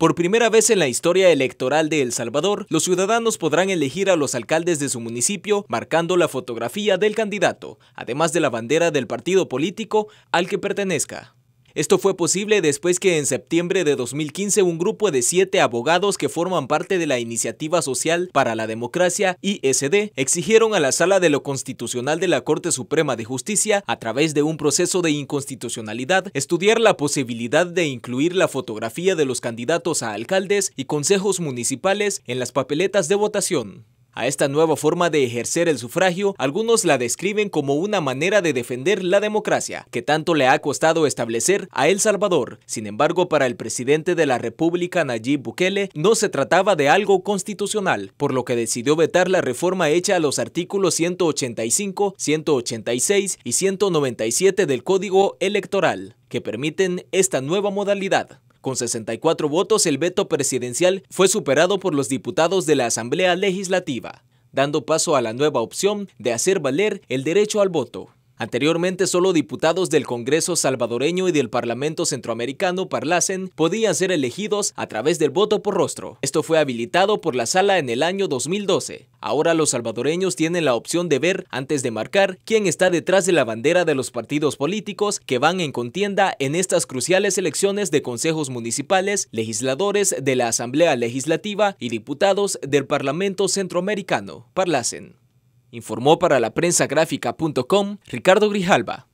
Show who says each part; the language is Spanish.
Speaker 1: Por primera vez en la historia electoral de El Salvador, los ciudadanos podrán elegir a los alcaldes de su municipio marcando la fotografía del candidato, además de la bandera del partido político al que pertenezca. Esto fue posible después que en septiembre de 2015 un grupo de siete abogados que forman parte de la Iniciativa Social para la Democracia, ISD, exigieron a la Sala de lo Constitucional de la Corte Suprema de Justicia, a través de un proceso de inconstitucionalidad, estudiar la posibilidad de incluir la fotografía de los candidatos a alcaldes y consejos municipales en las papeletas de votación. A esta nueva forma de ejercer el sufragio, algunos la describen como una manera de defender la democracia, que tanto le ha costado establecer a El Salvador. Sin embargo, para el presidente de la República, Nayib Bukele, no se trataba de algo constitucional, por lo que decidió vetar la reforma hecha a los artículos 185, 186 y 197 del Código Electoral, que permiten esta nueva modalidad. Con 64 votos, el veto presidencial fue superado por los diputados de la Asamblea Legislativa, dando paso a la nueva opción de hacer valer el derecho al voto. Anteriormente, solo diputados del Congreso salvadoreño y del Parlamento centroamericano Parlacen podían ser elegidos a través del voto por rostro. Esto fue habilitado por la sala en el año 2012. Ahora los salvadoreños tienen la opción de ver, antes de marcar, quién está detrás de la bandera de los partidos políticos que van en contienda en estas cruciales elecciones de consejos municipales, legisladores de la Asamblea Legislativa y diputados del Parlamento Centroamericano. Parlasen. Informó para la prensa gráfica.com Ricardo Grijalba.